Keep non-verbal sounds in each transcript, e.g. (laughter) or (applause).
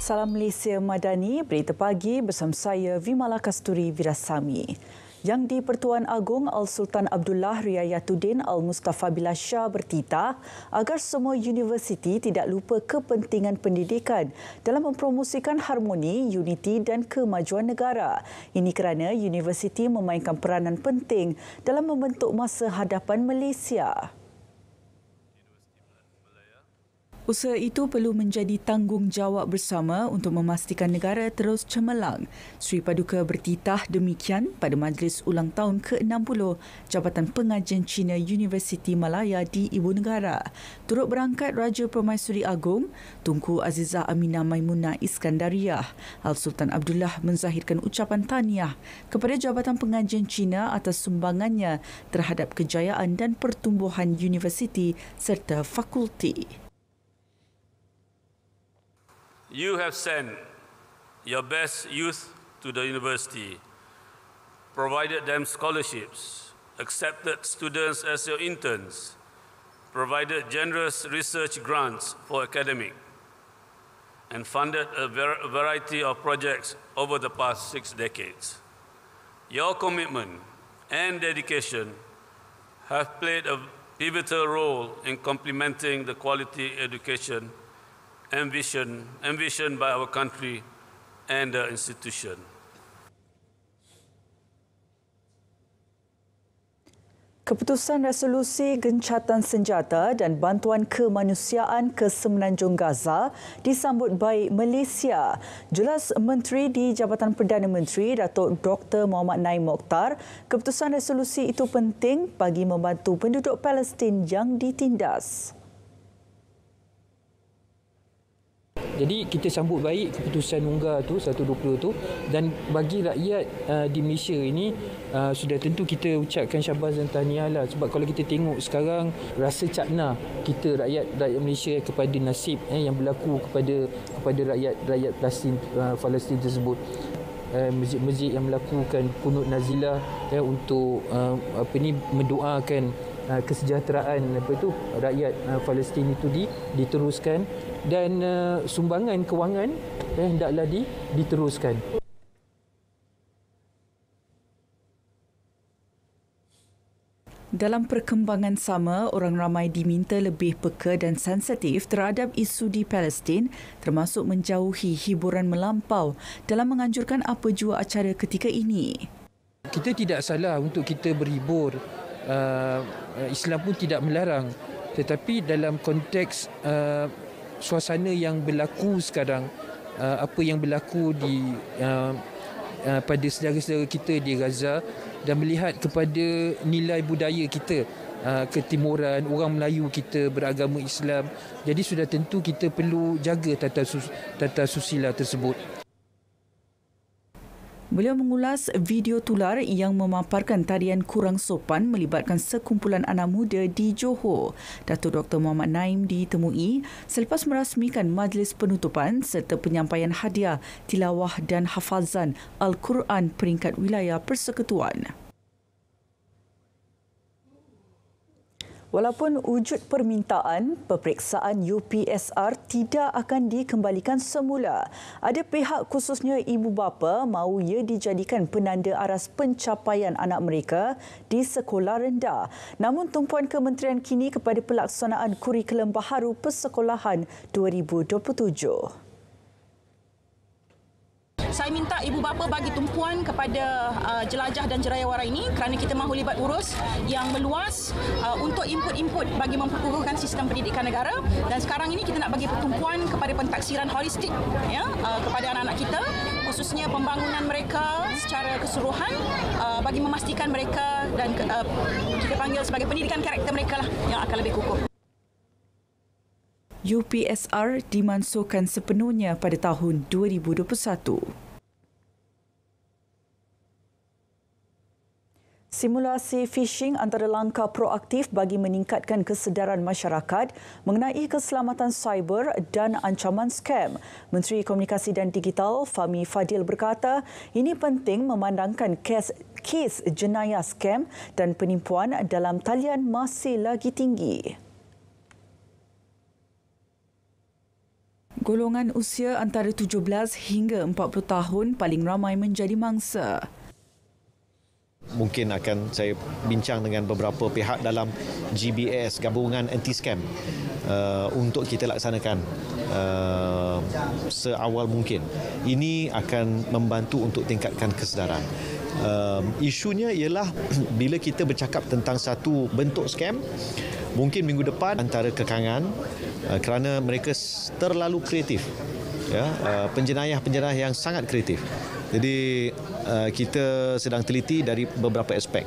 Salam Malaysia Madani, berita pagi bersama saya Vimala Kasturi Virasami. Yang di-Pertuan Agong Al-Sultan Abdullah Riayatuddin Al-Mustafa Billah Shah bertitah agar semua universiti tidak lupa kepentingan pendidikan dalam mempromosikan harmoni, unity dan kemajuan negara. Ini kerana universiti memainkan peranan penting dalam membentuk masa hadapan Malaysia. Usaha itu perlu menjadi tanggungjawab bersama untuk memastikan negara terus cemerlang. Sri Paduka bertitah demikian pada majlis ulang tahun ke-60 Jabatan Pengajian China Universiti Malaya di Ibu Negara. Turut berangkat Raja Permaisuri Agong, Tunku Azizah Aminah Maimunah Iskandariah. Al Sultan Abdullah menzahirkan ucapan taniah kepada Jabatan Pengajian China atas sumbangannya terhadap kejayaan dan pertumbuhan universiti serta fakulti. you have sent your best youth to the university, provided them scholarships, accepted students as your interns, provided generous research grants for academic, and funded a variety of projects over the past six decades. Your commitment and dedication have played a pivotal role in complementing the quality education ambition, ambition by our country and the institution. Keputusan resolusi gencatan senjata dan bantuan kemanusiaan ke Semenanjung Gaza disambut baik Malaysia. Jelas Menteri di Jabatan Perdana Menteri, Datuk Dr. Muhammad Naim Mokhtar, keputusan resolusi itu penting bagi membantu penduduk Palestin yang ditindas. Jadi kita sambut baik keputusan UNGA tu 120 tu dan bagi rakyat uh, di Malaysia ini uh, sudah tentu kita ucapkan syabas dan tahniah lah sebab kalau kita tengok sekarang rasa cakna kita rakyat rakyat Malaysia kepada nasib eh, yang berlaku kepada kepada rakyat rakyat Palestin uh, Palestin tersebut eh, masjid-masjid yang melakukan kunut nazilah ya, untuk uh, apa ni mendoakan Uh, kesejahteraan apa tu rakyat uh, Palestin itu di diteruskan dan uh, sumbangan kewangan eh, hendaklah di diteruskan. Dalam perkembangan sama, orang ramai diminta lebih peka dan sensitif terhadap isu di Palestin termasuk menjauhi hiburan melampau dalam menganjurkan apa jua acara ketika ini. Kita tidak salah untuk kita berhibur uh, Islam pun tidak melarang tetapi dalam konteks uh, suasana yang berlaku sekarang uh, apa yang berlaku di uh, uh, pada saudara-saudara kita di Gaza dan melihat kepada nilai budaya kita uh, ketimuran orang Melayu kita beragama Islam jadi sudah tentu kita perlu jaga tata, sus- tata susila tersebut Beliau mengulas video tular yang memaparkan tarian kurang sopan melibatkan sekumpulan anak muda di Johor. Datuk Dr. Muhammad Naim ditemui selepas merasmikan majlis penutupan serta penyampaian hadiah tilawah dan hafazan Al-Quran peringkat wilayah persekutuan. Walaupun wujud permintaan, peperiksaan UPSR tidak akan dikembalikan semula. Ada pihak khususnya ibu bapa mahu ia dijadikan penanda aras pencapaian anak mereka di sekolah rendah. Namun tumpuan kementerian kini kepada pelaksanaan kurikulum baharu persekolahan 2027 saya minta ibu bapa bagi tumpuan kepada uh, jelajah dan jerayawara ini kerana kita mahu libat urus yang meluas uh, untuk input-input bagi memperkukuhkan sistem pendidikan negara dan sekarang ini kita nak bagi pertumpuan kepada pentaksiran holistik ya, uh, kepada anak-anak kita khususnya pembangunan mereka secara keseluruhan uh, bagi memastikan mereka dan uh, kita panggil sebagai pendidikan karakter mereka lah yang akan lebih kukuh. UPSR dimansuhkan sepenuhnya pada tahun 2021. Simulasi phishing antara langkah proaktif bagi meningkatkan kesedaran masyarakat mengenai keselamatan cyber dan ancaman scam. Menteri Komunikasi dan Digital Fami Fadil berkata, ini penting memandangkan kes kes jenayah scam dan penipuan dalam talian masih lagi tinggi. Golongan usia antara 17 hingga 40 tahun paling ramai menjadi mangsa mungkin akan saya bincang dengan beberapa pihak dalam GBS gabungan anti scam uh, untuk kita laksanakan uh, seawal mungkin ini akan membantu untuk tingkatkan kesedaran uh, isunya ialah (clears throat) bila kita bercakap tentang satu bentuk scam mungkin minggu depan antara kekangan kerana mereka terlalu kreatif ya, penjenayah-penjenayah yang sangat kreatif jadi uh, kita sedang teliti dari beberapa aspek.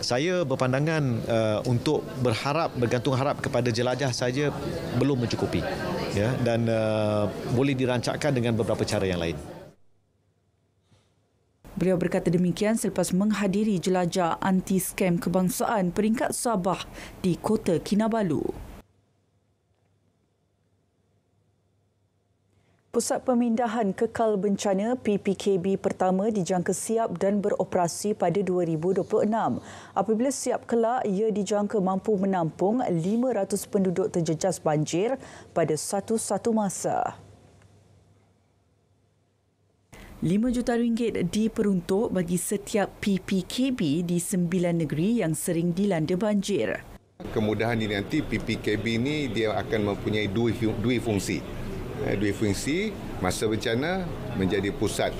Saya berpandangan uh, untuk berharap bergantung harap kepada jelajah saja belum mencukupi. Ya dan uh, boleh dirancakkan dengan beberapa cara yang lain. Beliau berkata demikian selepas menghadiri jelajah anti-skam kebangsaan peringkat Sabah di Kota Kinabalu. Pusat Pemindahan Kekal Bencana PPKB pertama dijangka siap dan beroperasi pada 2026. Apabila siap kelak, ia dijangka mampu menampung 500 penduduk terjejas banjir pada satu-satu masa. 5 juta ringgit diperuntuk bagi setiap PPKB di sembilan negeri yang sering dilanda banjir. Kemudahan ini nanti PPKB ini dia akan mempunyai dua, dua fungsi. Eh, dua fungsi masa bencana menjadi pusat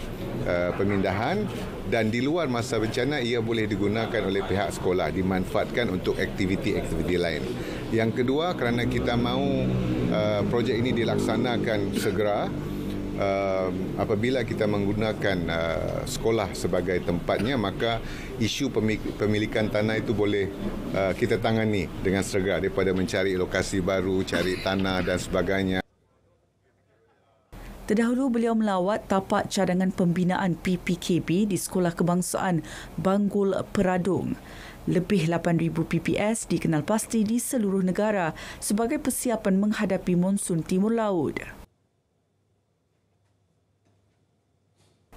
eh, pemindahan dan di luar masa bencana ia boleh digunakan oleh pihak sekolah dimanfaatkan untuk aktiviti-aktiviti lain. Yang kedua kerana kita mahu eh, projek ini dilaksanakan segera apabila kita menggunakan sekolah sebagai tempatnya maka isu pemilikan tanah itu boleh kita tangani dengan segera daripada mencari lokasi baru, cari tanah dan sebagainya. Terdahulu beliau melawat tapak cadangan pembinaan PPKB di Sekolah Kebangsaan Bangul Peradung. Lebih 8,000 PPS dikenal pasti di seluruh negara sebagai persiapan menghadapi monsun timur laut.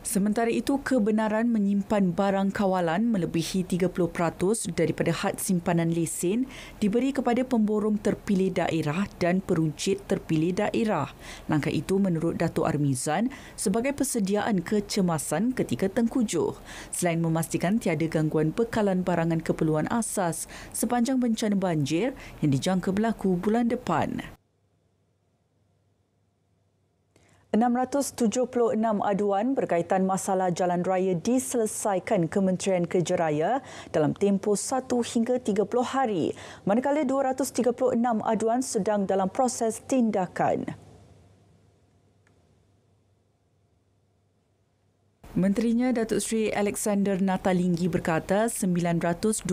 Sementara itu, kebenaran menyimpan barang kawalan melebihi 30% daripada had simpanan lesen diberi kepada pemborong terpilih daerah dan peruncit terpilih daerah. Langkah itu menurut Dato' Armizan sebagai persediaan kecemasan ketika tengkujuh. Selain memastikan tiada gangguan bekalan barangan keperluan asas sepanjang bencana banjir yang dijangka berlaku bulan depan. 676 aduan berkaitan masalah jalan raya diselesaikan Kementerian Kejeraya dalam tempoh 1 hingga 30 hari, manakala 236 aduan sedang dalam proses tindakan. Menterinya Datuk Seri Alexander Natalinggi berkata 912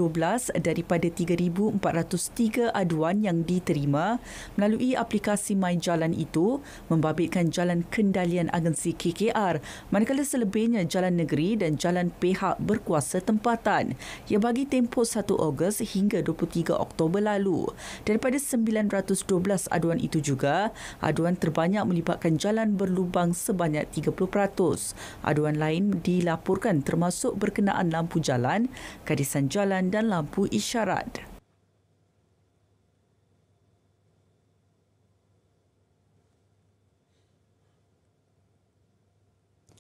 daripada 3403 aduan yang diterima melalui aplikasi Jalan itu membabitkan jalan kendalian agensi KKR manakala selebihnya jalan negeri dan jalan pihak berkuasa tempatan yang bagi tempoh 1 Ogos hingga 23 Oktober lalu. Daripada 912 aduan itu juga, aduan terbanyak melibatkan jalan berlubang sebanyak 30%. Aduan lain lain dilaporkan termasuk berkenaan lampu jalan, kadisan jalan dan lampu isyarat.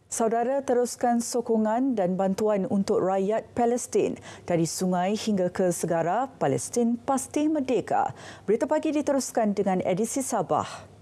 Saudara teruskan sokongan dan bantuan untuk rakyat Palestin dari sungai hingga ke segara Palestin pasti merdeka. Berita pagi diteruskan dengan edisi Sabah.